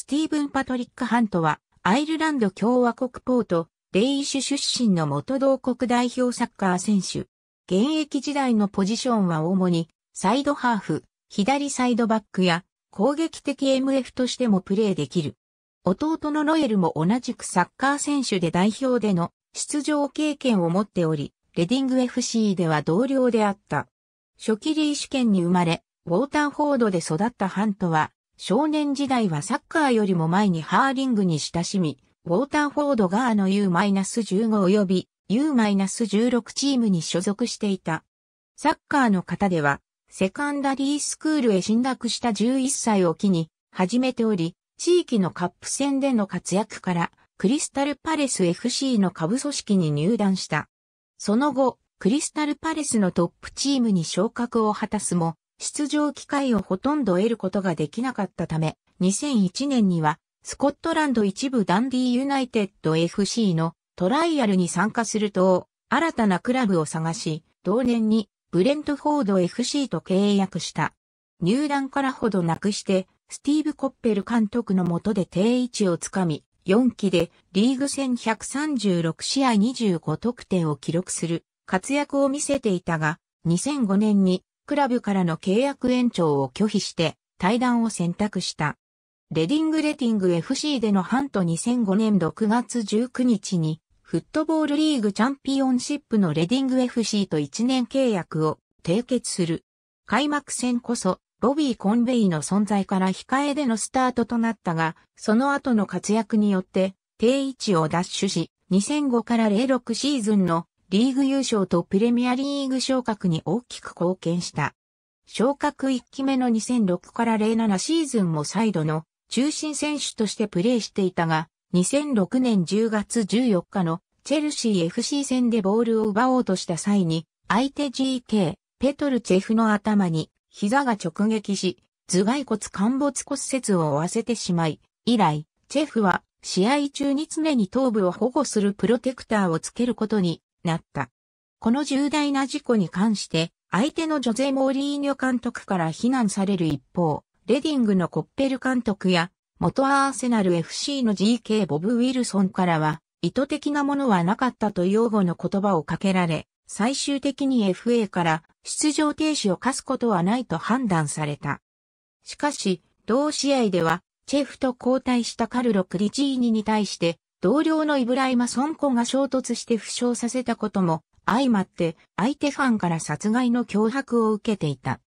スティーブン・パトリック・ハントは、アイルランド共和国ポート、レイシュ出身の元同国代表サッカー選手。現役時代のポジションは主に、サイドハーフ、左サイドバックや、攻撃的 MF としてもプレーできる。弟のロエルも同じくサッカー選手で代表での出場経験を持っており、レディング FC では同僚であった。初期リーュ県に生まれ、ウォーターフォードで育ったハントは、少年時代はサッカーよりも前にハーリングに親しみ、ウォーターフォードガーの U-15 及び U-16 チームに所属していた。サッカーの方では、セカンダリースクールへ進学した11歳を機に始めており、地域のカップ戦での活躍から、クリスタルパレス FC の下部組織に入団した。その後、クリスタルパレスのトップチームに昇格を果たすも、出場機会をほとんど得ることができなかったため、2001年には、スコットランド一部ダンディーユナイテッド FC のトライアルに参加すると、新たなクラブを探し、同年にブレントフォード FC と契約した。入団からほどなくして、スティーブ・コッペル監督の下で定位置をつかみ、4期でリーグ戦136試合25得点を記録する活躍を見せていたが、2005年にクラブからの契約延長を拒否して退団を選択した。レディングレティング FC でのハント2005年6月19日に、フットボールリーグチャンピオンシップのレディング FC と1年契約を締結する。開幕戦こそ、ボビー・コンベイの存在から控えでのスタートとなったが、その後の活躍によって、定位置を奪取し、2005から06シーズンのリーグ優勝とプレミアリーグ昇格に大きく貢献した。昇格1期目の2006から07シーズンもサイドの中心選手としてプレーしていたが、2006年10月14日のチェルシー FC 戦でボールを奪おうとした際に、相手 GK、ペトルチェフの頭に膝が直撃し、頭蓋骨陥没骨折を負わせてしまい、以来、チェフは試合中に常に頭部を保護するプロテクターをつけることになった。この重大な事故に関して、相手のジョゼ・モーリーニョ監督から非難される一方、レディングのコッペル監督や、元アーセナル FC の GK ボブ・ウィルソンからは、意図的なものはなかったと擁護の言葉をかけられ、最終的に FA から出場停止を課すことはないと判断された。しかし、同試合では、チェフと交代したカルロ・クリチーニに対して、同僚のイブライマ・ソンコが衝突して負傷させたことも相まって相手ファンから殺害の脅迫を受けていた。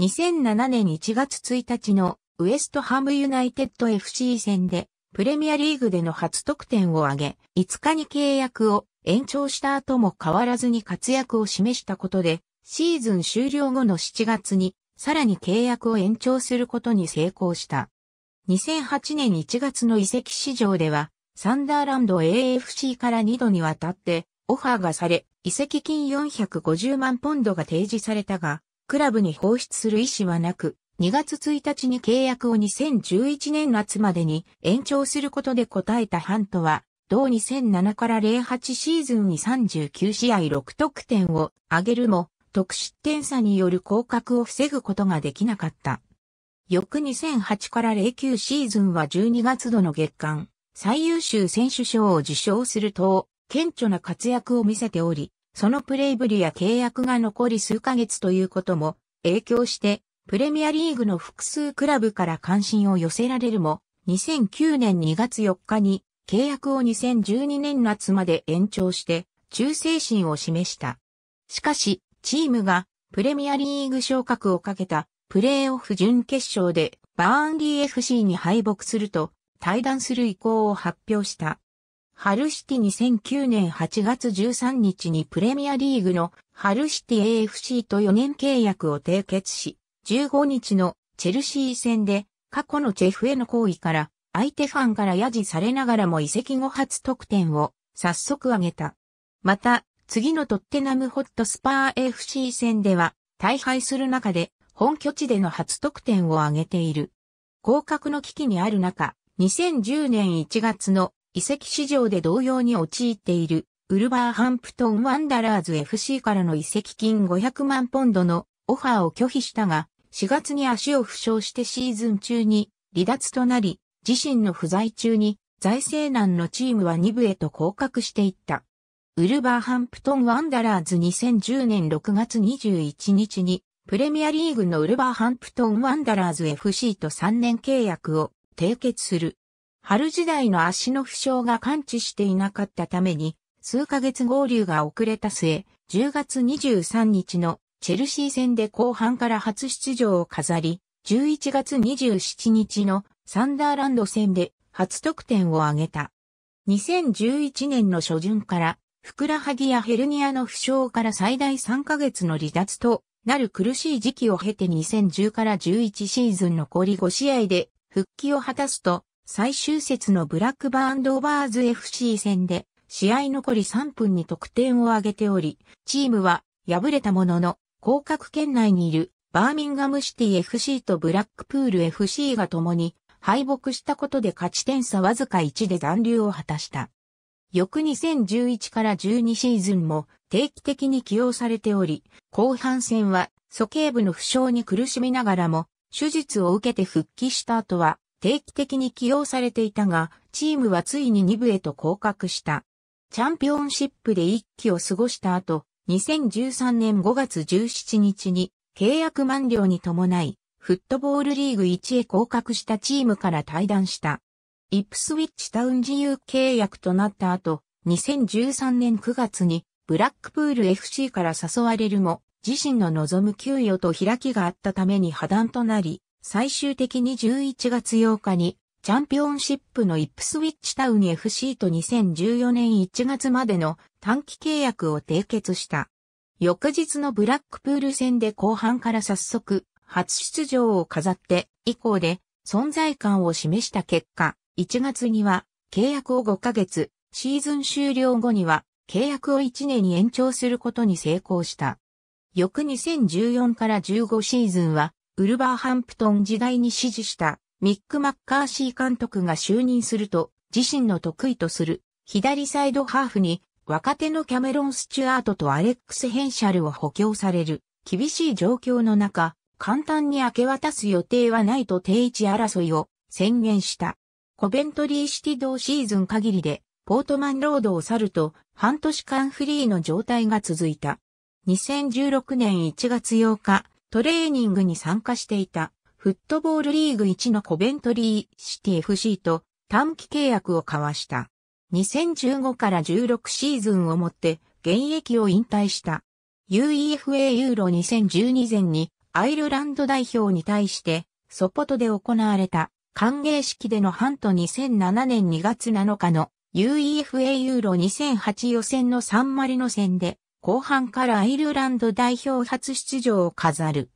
2007年1月1日のウエストハムユナイテッド FC 戦でプレミアリーグでの初得点を挙げ、5日に契約を延長した後も変わらずに活躍を示したことで、シーズン終了後の7月にさらに契約を延長することに成功した。2008年1月の移籍市場では、サンダーランド AFC から2度にわたってオファーがされ、移籍金450万ポンドが提示されたが、クラブに放出する意思はなく、2月1日に契約を2011年夏までに延長することで答えたハントは、同2007から08シーズンに39試合6得点を挙げるも、得失点差による降格を防ぐことができなかった。翌2008から09シーズンは12月度の月間最優秀選手賞を受賞すると、顕著な活躍を見せており、そのプレイぶりや契約が残り数ヶ月ということも影響して、プレミアリーグの複数クラブから関心を寄せられるも、2009年2月4日に契約を2012年夏まで延長して、忠誠心を示した。しかし、チームがプレミアリーグ昇格をかけたプレーオフ準決勝でバーンリー FC に敗北すると、退団する意向を発表した。ハルシティ2009年8月13日にプレミアリーグのハルシティ AFC と4年契約を締結し、15日のチェルシー戦で過去のチェフへの行為から相手ファンからやじされながらも移籍後初得点を早速挙げた。また、次のトッテナムホットスパー FC 戦では大敗する中で本拠地での初得点を挙げている。降格の危機にある中、2010年1月の移籍市場で同様に陥っているウルバーハンプトンワンダラーズ FC からの移籍金500万ポンドのオファーを拒否したが、4月に足を負傷してシーズン中に離脱となり、自身の不在中に財政難のチームは2部へと降格していった。ウルバーハンプトンワンダラーズ2010年6月21日にプレミアリーグのウルバーハンプトンワンダラーズ FC と3年契約を締結する。春時代の足の負傷が感知していなかったために、数ヶ月合流が遅れた末、10月23日のチェルシー戦で後半から初出場を飾り、11月27日のサンダーランド戦で初得点を挙げた。2011年の初旬から、ふくらはぎやヘルニアの負傷から最大3ヶ月の離脱となる苦しい時期を経て2010から11シーズン残り5試合で復帰を果たすと、最終節のブラックバーンドーバーズ FC 戦で、試合残り3分に得点を挙げており、チームは敗れたものの、降格圏内にいるバーミンガムシティ FC とブラックプール FC が共に敗北したことで勝ち点差わずか1で残留を果たした。翌2011から12シーズンも定期的に起用されており、後半戦は、鼠径部の負傷に苦しみながらも、手術を受けて復帰した後は定期的に起用されていたが、チームはついに2部へと降格した。チャンピオンシップで一期を過ごした後、2013年5月17日に契約満了に伴い、フットボールリーグ1へ降格したチームから退団した。イップスウィッチタウン自由契約となった後、2013年9月にブラックプール FC から誘われるも、自身の望む給与と開きがあったために破談となり、最終的に11月8日にチャンピオンシップのイップスウィッチタウン FC と2014年1月までの短期契約を締結した。翌日のブラックプール戦で後半から早速、初出場を飾って以降で存在感を示した結果、1月には契約を5ヶ月、シーズン終了後には契約を1年に延長することに成功した。翌2014から15シーズンは、ウルバーハンプトン時代に支持したミック・マッカーシー監督が就任すると、自身の得意とする左サイドハーフに若手のキャメロン・スチュアートとアレックス・ヘンシャルを補強される厳しい状況の中、簡単に明け渡す予定はないと定位置争いを宣言した。コベントリーシティ同シーズン限りでポートマンロードを去ると半年間フリーの状態が続いた。2016年1月8日、トレーニングに参加していた、フットボールリーグ1のコベントリーシティ FC と短期契約を交わした。2015から16シーズンをもって現役を引退した。UEFA ユーロ2012前にアイルランド代表に対してソポトで行われた歓迎式でのハント2007年2月7日の UEFA ユーロ2008予選の3ンマリ戦で後半からアイルランド代表初出場を飾る。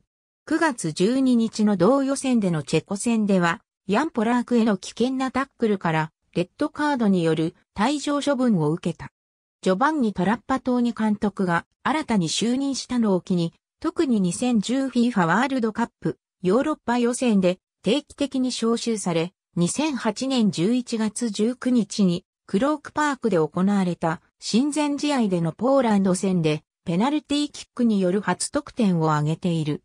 9月12日の同予選でのチェコ戦では、ヤンポラークへの危険なタックルから、レッドカードによる退場処分を受けた。序盤にトラッパ島に監督が新たに就任したのを機に、特に 2010FIFA ワールドカップヨーロッパ予選で定期的に招集され、2008年11月19日にクロークパークで行われた親善試合でのポーランド戦でペナルティーキックによる初得点を挙げている。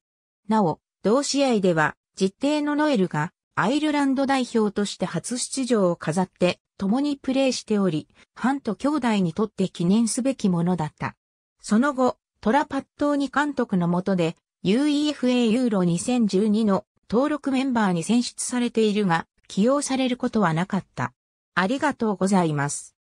なお、同試合では実定のノエルがアイルランド代表として初出場を飾って共にプレーしており、ハント兄弟にとって記念すべきものだった。その後、トラパットーニ監督の下で UEFA ユーロ2012の登録メンバーに選出されているが、起用されることはなかった。ありがとうございます。